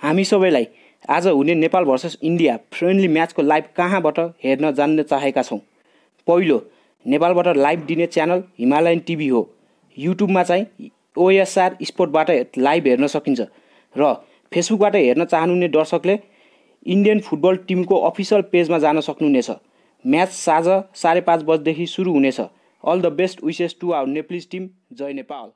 हामी सबैलाई आज हुने नेपाल भर्सेस इन्डिया फ्रेन्डली म्याचको लाइभ कहाँबाट हेर्न जान्न चाहेका छौँ पहिलो नेपालबाट लाइभ दिने च्यानल हिमालयन टिभी हो युट्युबमा चाहिँ ओएसआर स्पोर्टबाट लाइभ हेर्न सकिन्छ र फेसबुकबाट हेर्न चाहनुहुने दर्शकले इन्डियन फुटबल टिमको अफिसियल पेजमा जान सक्नुहुनेछ म्याच साँझ साढे पाँच बजीदेखि सुरु हुनेछ all the best wishes to our Nepalese team जय नेपाल